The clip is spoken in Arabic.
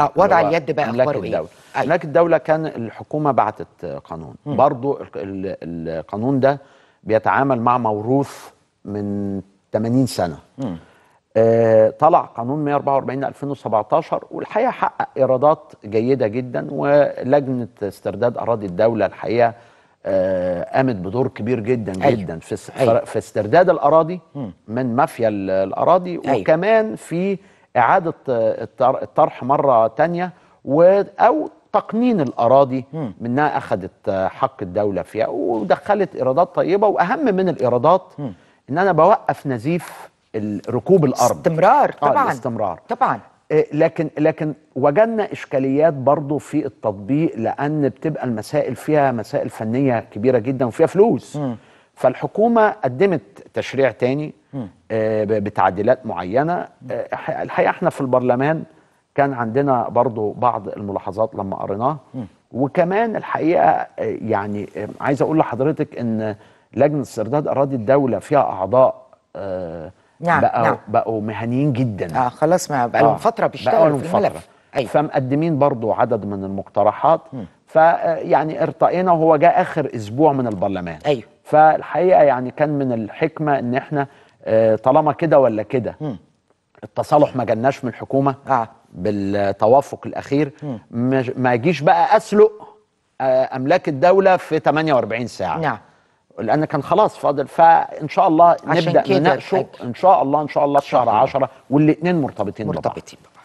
آه، وضع اليد بقى اخباره ايه؟ أيوه. ملاك الدوله كان الحكومه بعتت قانون مم. برضو القانون ده بيتعامل مع موروث من 80 سنه آه طلع قانون 144 2017 والحقيقه حقق ايرادات جيده جدا ولجنه استرداد اراضي الدوله الحقيقه آه، قامت بدور كبير جدا أيوه. جدا في أيوه. في استرداد الاراضي من مافيا الاراضي أيوه. وكمان في اعاده آه، الطرح مره ثانيه او تقنين الاراضي منها اخذت آه، حق الدوله فيها ودخلت ايرادات طيبه واهم من الايرادات ان انا بوقف نزيف ركوب الارض استمرار آه، طبعا آه الاستمرار طبعا لكن لكن وجدنا اشكاليات برضو في التطبيق لان بتبقى المسائل فيها مسائل فنيه كبيره جدا وفيها فلوس م. فالحكومه قدمت تشريع تاني آه، بتعديلات معينه آه، الحقيقه احنا في البرلمان كان عندنا برضو بعض الملاحظات لما قريناه وكمان الحقيقه آه، يعني عايز اقول لحضرتك ان لجنه استرداد اراضي الدوله فيها اعضاء نعم بقوا نعم. بقوا مهنيين جدا اه خلاص بقى لهم آه فتره بيشتغلوا في الملف فترة. أيوة. فمقدمين برضو عدد من المقترحات فيعني ارتقينا وهو جاء اخر اسبوع من البرلمان ايوه فالحقيقه يعني كان من الحكمه ان احنا آه، طالما كده ولا كده التصالح ما جالناش من الحكومه آه. بالتوافق الاخير م. ما يجيش بقى اسلق آه، املاك الدوله في 48 ساعه نعم لان كان خلاص فاضل فان شاء الله نبدا نناقشه ان شاء الله ان شاء الله في شهر 10 والاثنين مرتبطين مرتبطين ببعض